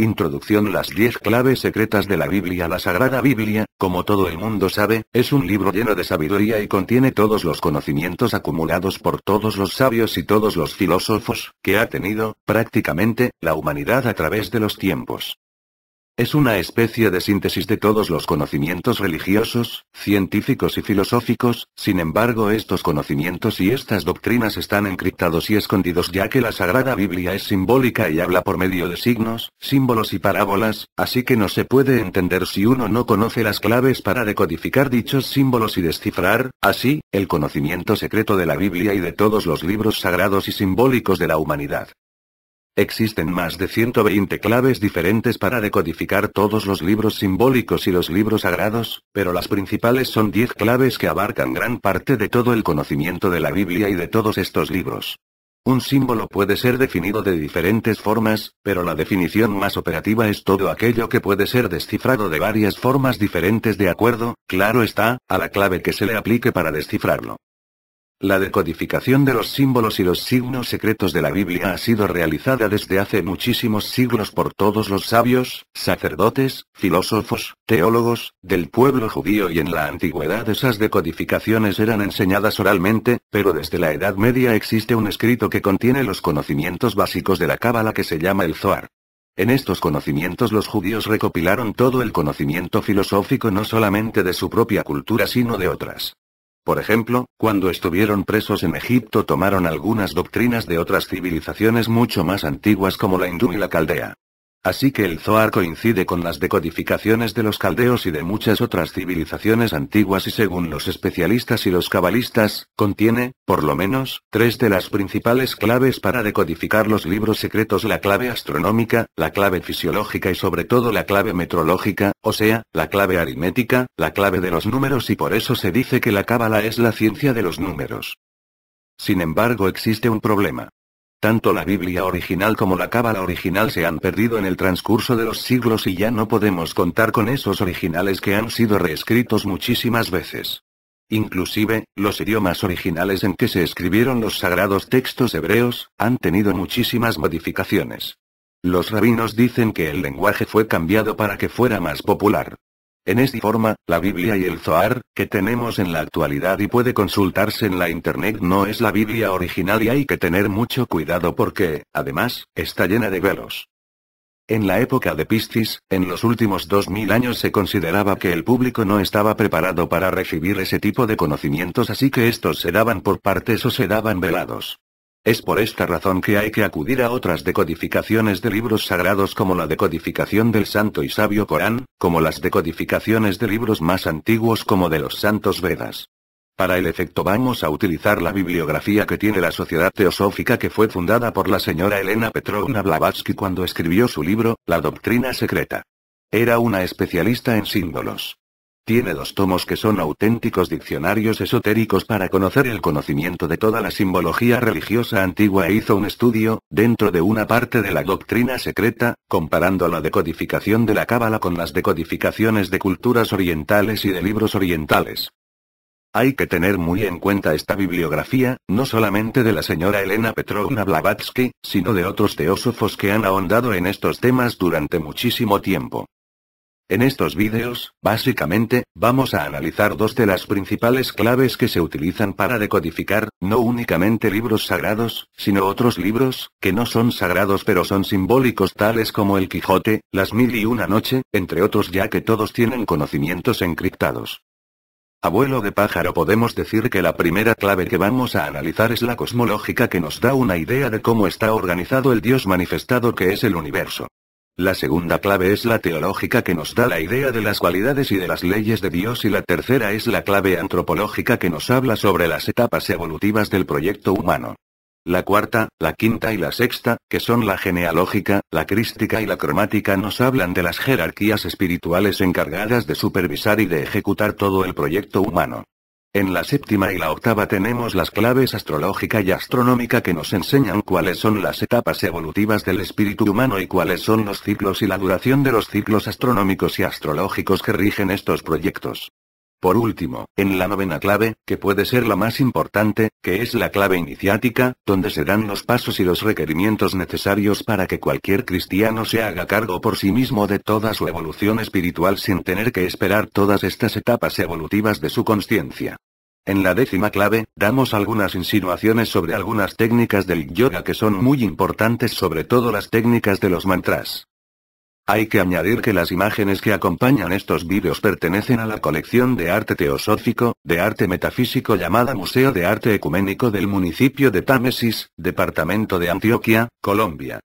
Introducción Las 10 claves secretas de la Biblia La Sagrada Biblia, como todo el mundo sabe, es un libro lleno de sabiduría y contiene todos los conocimientos acumulados por todos los sabios y todos los filósofos que ha tenido, prácticamente, la humanidad a través de los tiempos. Es una especie de síntesis de todos los conocimientos religiosos, científicos y filosóficos, sin embargo estos conocimientos y estas doctrinas están encriptados y escondidos ya que la Sagrada Biblia es simbólica y habla por medio de signos, símbolos y parábolas, así que no se puede entender si uno no conoce las claves para decodificar dichos símbolos y descifrar, así, el conocimiento secreto de la Biblia y de todos los libros sagrados y simbólicos de la humanidad. Existen más de 120 claves diferentes para decodificar todos los libros simbólicos y los libros sagrados, pero las principales son 10 claves que abarcan gran parte de todo el conocimiento de la Biblia y de todos estos libros. Un símbolo puede ser definido de diferentes formas, pero la definición más operativa es todo aquello que puede ser descifrado de varias formas diferentes de acuerdo, claro está, a la clave que se le aplique para descifrarlo. La decodificación de los símbolos y los signos secretos de la Biblia ha sido realizada desde hace muchísimos siglos por todos los sabios, sacerdotes, filósofos, teólogos, del pueblo judío y en la antigüedad esas decodificaciones eran enseñadas oralmente, pero desde la Edad Media existe un escrito que contiene los conocimientos básicos de la Cábala que se llama el Zohar. En estos conocimientos los judíos recopilaron todo el conocimiento filosófico no solamente de su propia cultura sino de otras. Por ejemplo, cuando estuvieron presos en Egipto tomaron algunas doctrinas de otras civilizaciones mucho más antiguas como la hindú y la caldea. Así que el Zohar coincide con las decodificaciones de los caldeos y de muchas otras civilizaciones antiguas y según los especialistas y los cabalistas, contiene, por lo menos, tres de las principales claves para decodificar los libros secretos, la clave astronómica, la clave fisiológica y sobre todo la clave metrológica, o sea, la clave aritmética, la clave de los números y por eso se dice que la cábala es la ciencia de los números. Sin embargo existe un problema. Tanto la Biblia original como la Cábala original se han perdido en el transcurso de los siglos y ya no podemos contar con esos originales que han sido reescritos muchísimas veces. Inclusive, los idiomas originales en que se escribieron los sagrados textos hebreos, han tenido muchísimas modificaciones. Los rabinos dicen que el lenguaje fue cambiado para que fuera más popular. En esta forma, la Biblia y el Zohar, que tenemos en la actualidad y puede consultarse en la Internet, no es la Biblia original y hay que tener mucho cuidado porque, además, está llena de velos. En la época de Piscis, en los últimos 2000 años se consideraba que el público no estaba preparado para recibir ese tipo de conocimientos, así que estos se daban por partes o se daban velados. Es por esta razón que hay que acudir a otras decodificaciones de libros sagrados como la decodificación del Santo y Sabio Corán, como las decodificaciones de libros más antiguos como de los Santos Vedas. Para el efecto vamos a utilizar la bibliografía que tiene la Sociedad Teosófica que fue fundada por la señora Elena Petrovna Blavatsky cuando escribió su libro, La Doctrina Secreta. Era una especialista en símbolos. Tiene dos tomos que son auténticos diccionarios esotéricos para conocer el conocimiento de toda la simbología religiosa antigua e hizo un estudio, dentro de una parte de la doctrina secreta, comparando la decodificación de la cábala con las decodificaciones de culturas orientales y de libros orientales. Hay que tener muy en cuenta esta bibliografía, no solamente de la señora Elena Petrovna Blavatsky, sino de otros teósofos que han ahondado en estos temas durante muchísimo tiempo. En estos vídeos, básicamente, vamos a analizar dos de las principales claves que se utilizan para decodificar, no únicamente libros sagrados, sino otros libros, que no son sagrados pero son simbólicos tales como el Quijote, las Mil y una Noche, entre otros ya que todos tienen conocimientos encriptados. Abuelo de pájaro podemos decir que la primera clave que vamos a analizar es la cosmológica que nos da una idea de cómo está organizado el Dios manifestado que es el universo. La segunda clave es la teológica que nos da la idea de las cualidades y de las leyes de Dios y la tercera es la clave antropológica que nos habla sobre las etapas evolutivas del proyecto humano. La cuarta, la quinta y la sexta, que son la genealógica, la crística y la cromática, nos hablan de las jerarquías espirituales encargadas de supervisar y de ejecutar todo el proyecto humano. En la séptima y la octava tenemos las claves astrológica y astronómica que nos enseñan cuáles son las etapas evolutivas del espíritu humano y cuáles son los ciclos y la duración de los ciclos astronómicos y astrológicos que rigen estos proyectos. Por último, en la novena clave, que puede ser la más importante, que es la clave iniciática, donde se dan los pasos y los requerimientos necesarios para que cualquier cristiano se haga cargo por sí mismo de toda su evolución espiritual sin tener que esperar todas estas etapas evolutivas de su conciencia. En la décima clave, damos algunas insinuaciones sobre algunas técnicas del yoga que son muy importantes sobre todo las técnicas de los mantras. Hay que añadir que las imágenes que acompañan estos vídeos pertenecen a la colección de arte teosófico, de arte metafísico llamada Museo de Arte Ecuménico del municipio de Támesis, departamento de Antioquia, Colombia.